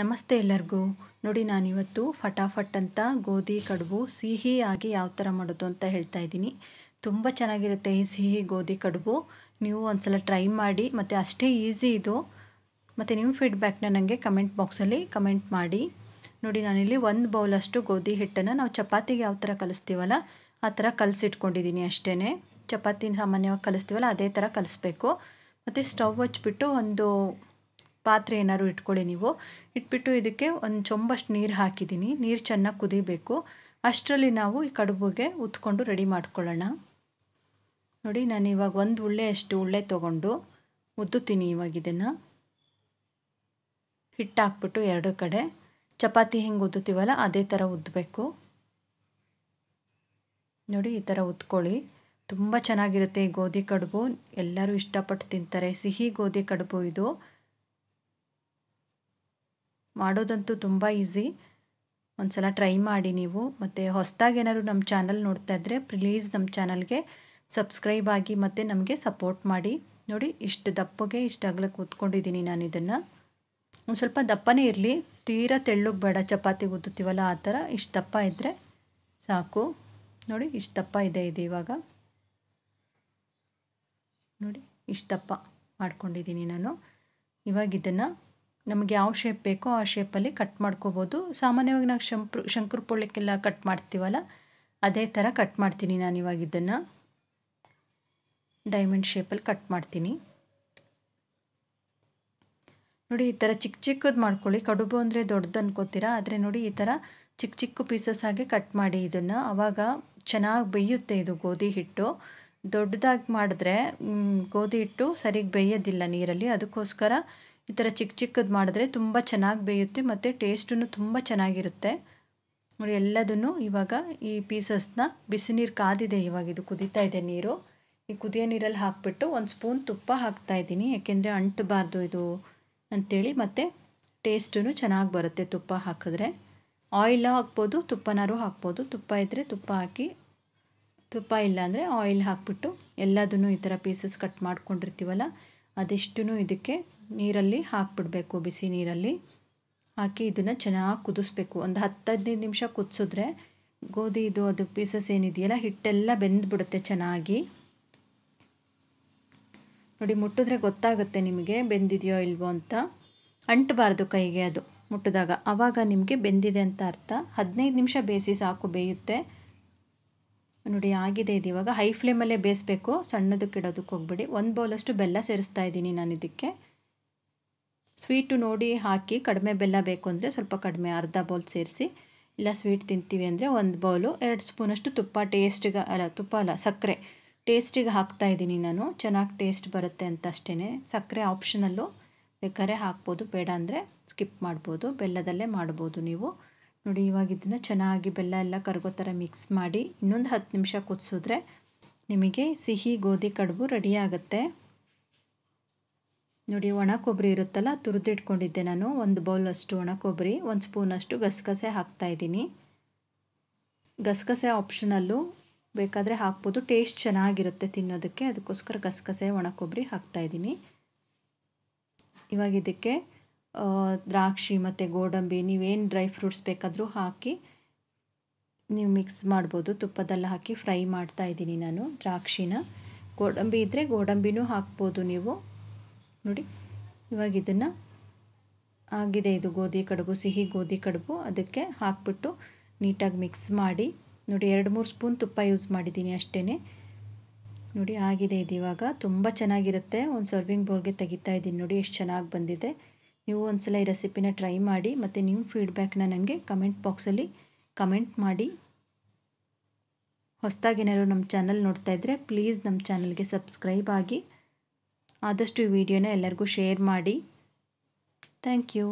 ನಮಸ್ತೆ ಎಲ್ಲರಿಗೂ ನೋಡಿ ನಾನಿವತ್ತು ಫಟಾಫಟ್ ಅಂತ ಗೋಧಿ ಕಡುಬು ಆಗಿ ಯಾವ ಥರ ಮಾಡೋದು ಅಂತ ಹೇಳ್ತಾ ಇದ್ದೀನಿ ತುಂಬ ಚೆನ್ನಾಗಿರುತ್ತೆ ಈ ಸಿಹಿ ಗೋಧಿ ಕಡುಬು ನೀವು ಒಂದ್ಸಲ ಟ್ರೈ ಮಾಡಿ ಮತ್ತು ಅಷ್ಟೇ ಈಸಿ ಇದು ಮತ್ತು ನಿಮ್ಮ ಫೀಡ್ಬ್ಯಾಕ್ನ ನನಗೆ ಕಮೆಂಟ್ ಬಾಕ್ಸಲ್ಲಿ ಕಮೆಂಟ್ ಮಾಡಿ ನೋಡಿ ನಾನಿಲ್ಲಿ ಒಂದು ಬೌಲಷ್ಟು ಗೋಧಿ ಹಿಟ್ಟನ್ನು ನಾವು ಚಪಾತಿಗೆ ಯಾವ ಥರ ಕಲಿಸ್ತೀವಲ್ಲ ಆ ಥರ ಕಲಸಿಟ್ಕೊಂಡಿದ್ದೀನಿ ಅಷ್ಟೇ ಚಪಾತಿನ ಸಾಮಾನ್ಯವಾಗಿ ಕಲಿಸ್ತೀವಲ್ಲ ಅದೇ ಥರ ಕಲಿಸ್ಬೇಕು ಮತ್ತು ಸ್ಟವ್ ಹಚ್ಬಿಟ್ಟು ಒಂದು ಪಾತ್ರೆ ಏನಾದ್ರು ಇಟ್ಕೊಳ್ಳಿ ನೀವು ಇಟ್ಬಿಟ್ಟು ಇದಕ್ಕೆ ಒಂದು ಚೊಂಬಷ್ಟು ನೀರು ಹಾಕಿದ್ದೀನಿ ನೀರು ಚೆನ್ನಾಗಿ ಕುದಿಬೇಕು ಅಷ್ಟರಲ್ಲಿ ನಾವು ಈ ಕಡುಬುಗೆ ಉತ್ಕೊಂಡು ರೆಡಿ ಮಾಡ್ಕೊಳ್ಳೋಣ ನೋಡಿ ನಾನು ಇವಾಗ ಒಂದು ಉಳ್ಳೆ ಅಷ್ಟು ಉಳ್ಳೆ ತೊಗೊಂಡು ಉದ್ದುತ್ತೀನಿ ಇವಾಗ ಇದನ್ನು ಹಿಟ್ಟಾಕ್ಬಿಟ್ಟು ಎರಡು ಕಡೆ ಚಪಾತಿ ಹಿಂಗೆ ಉದ್ದುತ್ತೀವಲ್ಲ ಅದೇ ಥರ ಉದ್ದಬೇಕು ನೋಡಿ ಈ ಥರ ಉದ್ಕೊಳ್ಳಿ ತುಂಬ ಚೆನ್ನಾಗಿರುತ್ತೆ ಈ ಗೋಧಿ ಕಡುಬು ಎಲ್ಲರೂ ಇಷ್ಟಪಟ್ಟು ತಿಂತಾರೆ ಸಿಹಿ ಗೋಧಿ ಕಡುಬು ಇದು ಮಾಡೋದಂತೂ ತುಂಬ ಈಸಿ ಒಂದು ಸಲ ಟ್ರೈ ಮಾಡಿ ನೀವು ಮತ್ತು ಹೊಸದಾಗಿ ಏನಾದ್ರು ನಮ್ಮ ಚಾನಲ್ ನೋಡ್ತಾ ಇದ್ದರೆ ಪ್ಲೀಸ್ ನಮ್ಮ ಚಾನಲ್ಗೆ ಸಬ್ಸ್ಕ್ರೈಬ್ ಆಗಿ ಮತ್ತು ನಮಗೆ ಸಪೋರ್ಟ್ ಮಾಡಿ ನೋಡಿ ಇಷ್ಟು ದಪ್ಪಗೆ ಇಷ್ಟು ಅಗಲಕ್ಕೆ ಕೂತ್ಕೊಂಡಿದ್ದೀನಿ ನಾನು ಇದನ್ನು ಒಂದು ಸ್ವಲ್ಪ ದಪ್ಪನೇ ಇರಲಿ ತೀರಾ ತೆಳ್ಳಗೆ ಬೇಡ ಚಪಾತಿ ಊದುತ್ತೀವಲ್ಲ ಆ ಥರ ಇಷ್ಟು ದಪ್ಪ ಇದ್ದರೆ ಸಾಕು ನೋಡಿ ಇಷ್ಟು ದಪ್ಪ ಇದೆ ಇದು ಇವಾಗ ನೋಡಿ ಇಷ್ಟು ದಪ್ಪ ಮಾಡ್ಕೊಂಡಿದ್ದೀನಿ ನಾನು ಇವಾಗ ಇದನ್ನು ನಮಗೆ ಯಾವ ಶೇಪ್ ಬೇಕೋ ಆ ಶೇಪಲ್ಲಿ ಕಟ್ ಮಾಡ್ಕೋಬೋದು ಸಾಮಾನ್ಯವಾಗಿ ನಾವು ಶಂಪ್ರು ಶಂಕರಪೊಳ್ಳಿಕ್ಕೆಲ್ಲ ಕಟ್ ಮಾಡ್ತೀವಲ್ಲ ಅದೇ ಥರ ಕಟ್ ಮಾಡ್ತೀನಿ ನಾನು ಇವಾಗ ಇದನ್ನು ಡೈಮಂಡ್ ಶೇಪಲ್ಲಿ ಕಟ್ ಮಾಡ್ತೀನಿ ನೋಡಿ ಈ ಥರ ಚಿಕ್ಕ ಚಿಕ್ಕದು ಮಾಡ್ಕೊಳ್ಳಿ ಕಡುಬು ಅಂದರೆ ದೊಡ್ಡದು ಅನ್ಕೋತೀರಾ ಆದರೆ ನೋಡಿ ಈ ಥರ ಚಿಕ್ಕ ಚಿಕ್ಕ ಪೀಸಸ್ ಆಗಿ ಕಟ್ ಮಾಡಿ ಇದನ್ನು ಆವಾಗ ಚೆನ್ನಾಗಿ ಬೇಯುತ್ತೆ ಇದು ಗೋಧಿ ಹಿಟ್ಟು ದೊಡ್ಡದಾಗಿ ಮಾಡಿದ್ರೆ ಗೋಧಿ ಹಿಟ್ಟು ಸರಿಗೆ ಬೇಯೋದಿಲ್ಲ ನೀರಲ್ಲಿ ಅದಕ್ಕೋಸ್ಕರ ಈ ಥರ ಚಿಕ್ಕ ಚಿಕ್ಕದು ಮಾಡಿದ್ರೆ ತುಂಬ ಚೆನ್ನಾಗಿ ಬೇಯುತ್ತೆ ಮತ್ತು ಟೇಸ್ಟೂ ತುಂಬ ಚೆನ್ನಾಗಿರುತ್ತೆ ನೋಡಿ ಎಲ್ಲದನ್ನು ಇವಾಗ ಈ ಪೀಸಸ್ನ ಬಿಸಿ ನೀರು ಕಾದಿದೆ ಇವಾಗ ಇದು ಕುದೀತಾ ಇದೆ ನೀರು ಈ ಕುದಿಯ ನೀರಲ್ಲಿ ಹಾಕಿಬಿಟ್ಟು ಒಂದು ಸ್ಪೂನ್ ತುಪ್ಪ ಹಾಕ್ತಾ ಇದ್ದೀನಿ ಯಾಕೆಂದರೆ ಅಂಟಬಾರ್ದು ಇದು ಅಂಥೇಳಿ ಮತ್ತು ಟೇಸ್ಟೂ ಚೆನ್ನಾಗಿ ಬರುತ್ತೆ ತುಪ್ಪ ಹಾಕಿದ್ರೆ ಆಯಿಲ್ ಹಾಕ್ಬೋದು ತುಪ್ಪನಾರು ಹಾಕ್ಬೋದು ತುಪ್ಪ ಇದ್ದರೆ ತುಪ್ಪ ಹಾಕಿ ತುಪ್ಪ ಇಲ್ಲಾಂದರೆ ಆಯಿಲ್ ಹಾಕ್ಬಿಟ್ಟು ಎಲ್ಲದನ್ನು ಈ ಥರ ಪೀಸಸ್ ಕಟ್ ಮಾಡ್ಕೊಂಡಿರ್ತೀವಲ್ಲ ಅದೆಷ್ಟು ಇದಕ್ಕೆ ನೀರಲ್ಲಿ ಹಾಕ್ಬಿಡಬೇಕು ಬಿಸಿ ನೀರಲ್ಲಿ ಹಾಕಿ ಇದನ್ನು ಚೆನ್ನಾಗಿ ಕುದಿಸ್ಬೇಕು ಒಂದು ಹತ್ತು ಹದಿನೈದು ನಿಮಿಷ ಕುದಿಸಿದ್ರೆ ಗೋಧಿ ಇದು ಅದು ಪೀಸಸ್ ಏನಿದೆಯಲ್ಲ ಹಿಟ್ಟೆಲ್ಲ ಬೆಂದ್ಬಿಡುತ್ತೆ ಚೆನ್ನಾಗಿ ನೋಡಿ ಮುಟ್ಟಿದ್ರೆ ಗೊತ್ತಾಗುತ್ತೆ ನಿಮಗೆ ಬೆಂದಿದೆಯೋ ಇಲ್ವೋ ಅಂತ ಅಂಟಬಾರ್ದು ಕೈಗೆ ಅದು ಮುಟ್ಟಿದಾಗ ಆವಾಗ ನಿಮಗೆ ಬೆಂದಿದೆ ಅಂತ ಅರ್ಥ ಹದಿನೈದು ನಿಮಿಷ ಬೇಯಿಸಿ ಸಾಕು ಬೇಯುತ್ತೆ ನೋಡಿ ಆಗಿದೆ ಇದು ಇವಾಗ ಹೈ ಫ್ಲೇಮಲ್ಲೇ ಬೇಯಿಸ್ಬೇಕು ಸಣ್ಣದಕ್ಕೆ ಹೋಗ್ಬಿಡಿ ಒಂದು ಬೌಲಷ್ಟು ಬೆಲ್ಲ ಸೇರಿಸ್ತಾ ಇದ್ದೀನಿ ನಾನು ಇದಕ್ಕೆ ಸ್ವೀಟು ನೋಡಿ ಹಾಕಿ ಕಡಿಮೆ ಬೆಲ್ಲ ಬೇಕು ಅಂದರೆ ಸ್ವಲ್ಪ ಕಡಿಮೆ ಅರ್ಧ ಬೌಲ್ ಸೇರಿಸಿ ಇಲ್ಲ ಸ್ವೀಟ್ ತಿಂತೀವಿ ಅಂದರೆ ಒಂದು ಬೌಲು ಎರಡು ಸ್ಪೂನಷ್ಟು ತುಪ್ಪ ಟೇಸ್ಟಿಗೆ ಅಲ್ಲ ತುಪ್ಪ ಅಲ್ಲ ಸಕ್ಕರೆ ಟೇಸ್ಟಿಗೆ ಹಾಕ್ತಾ ಇದ್ದೀನಿ ನಾನು ಚೆನ್ನಾಗಿ ಟೇಸ್ಟ್ ಬರುತ್ತೆ ಅಂತ ಅಷ್ಟೇ ಸಕ್ಕರೆ ಆಪ್ಷನಲ್ಲು ಬೇಕಾದ್ರೆ ಹಾಕ್ಬೋದು ಬೇಡ ಅಂದರೆ ಸ್ಕಿಪ್ ಮಾಡ್ಬೋದು ಬೆಲ್ಲದಲ್ಲೇ ಮಾಡ್ಬೋದು ನೀವು ನೋಡಿ ಇವಾಗ ಇದನ್ನು ಚೆನ್ನಾಗಿ ಬೆಲ್ಲ ಎಲ್ಲ ಕರಗೋ ಥರ ಮಿಕ್ಸ್ ಮಾಡಿ ಇನ್ನೊಂದು ಹತ್ತು ನಿಮಿಷ ಕುದಿಸಿದ್ರೆ ನಿಮಗೆ ಸಿಹಿ ಗೋಧಿ ಕಡುಬು ರೆಡಿ ಆಗುತ್ತೆ ನೋಡಿ ಒಣ ಕೊಬ್ಬರಿ ಇರುತ್ತಲ್ಲ ತುರಿದಿಟ್ಕೊಂಡಿದ್ದೆ ನಾನು ಒಂದು ಬೌಲಷ್ಟು ಒಣ ಕೊಬ್ಬರಿ ಒಂದು ಸ್ಪೂನಷ್ಟು ಗಸಗಸೆ ಹಾಕ್ತಾಯಿದ್ದೀನಿ ಗಸಗಸೆ ಆಪ್ಷನಲ್ಲೂ ಬೇಕಾದರೆ ಹಾಕ್ಬೋದು ಟೇಸ್ಟ್ ಚೆನ್ನಾಗಿರುತ್ತೆ ತಿನ್ನೋದಕ್ಕೆ ಅದಕ್ಕೋಸ್ಕರ ಗಸಗಸೆ ಒಣ ಕೊಬ್ಬರಿ ಹಾಕ್ತಾಯಿದ್ದೀನಿ ಇವಾಗ ಇದಕ್ಕೆ ದ್ರಾಕ್ಷಿ ಮತ್ತು ಗೋಡಂಬಿ ನೀವೇನು ಡ್ರೈ ಫ್ರೂಟ್ಸ್ ಬೇಕಾದರೂ ಹಾಕಿ ನೀವು ಮಿಕ್ಸ್ ಮಾಡ್ಬೋದು ತುಪ್ಪದಲ್ಲ ಹಾಕಿ ಫ್ರೈ ಮಾಡ್ತಾ ನಾನು ದ್ರಾಕ್ಷಿನ ಗೋಡಂಬಿ ಇದ್ದರೆ ಗೋಡಂಬಿನೂ ಹಾಕ್ಬೋದು ನೀವು ನೋಡಿ ಇವಾಗ ಇದನ್ನು ಆಗಿದೆ ಇದು ಗೋಧಿ ಕಡುಬು ಸಿಹಿ ಗೋಧಿ ಕಡುಬು ಅದಕ್ಕೆ ಹಾಕ್ಬಿಟ್ಟು ನೀಟಾಗಿ ಮಿಕ್ಸ್ ಮಾಡಿ ನೋಡಿ ಎರಡು ಮೂರು ಸ್ಪೂನ್ ತುಪ್ಪ ಯೂಸ್ ಮಾಡಿದ್ದೀನಿ ಅಷ್ಟೇ ನೋಡಿ ಆಗಿದೆ ಇದು ಇವಾಗ ತುಂಬ ಚೆನ್ನಾಗಿರುತ್ತೆ ಒಂದು ಸರ್ವಿಂಗ್ ಬೌಲ್ಗೆ ತೆಗಿತಾ ಇದ್ದೀನಿ ನೋಡಿ ಎಷ್ಟು ಚೆನ್ನಾಗಿ ಬಂದಿದೆ ನೀವು ಒಂದ್ಸಲ ಈ ರೆಸಿಪಿನ ಟ್ರೈ ಮಾಡಿ ಮತ್ತು ನಿಮ್ಮ ಫೀಡ್ಬ್ಯಾಕ್ನ ನನಗೆ ಕಮೆಂಟ್ ಬಾಕ್ಸಲ್ಲಿ ಕಮೆಂಟ್ ಮಾಡಿ ಏನಾದರೂ ನಮ್ಮ ಚಾನಲ್ ನೋಡ್ತಾ ಇದ್ದರೆ ಪ್ಲೀಸ್ ನಮ್ಮ ಚಾನಲ್ಗೆ ಸಬ್ಸ್ಕ್ರೈಬ್ ಆಗಿ ಆದಷ್ಟು ಈ ವಿಡಿಯೋನ ಎಲ್ಲರಿಗೂ ಶೇರ್ ಮಾಡಿ ಥ್ಯಾಂಕ್ ಯು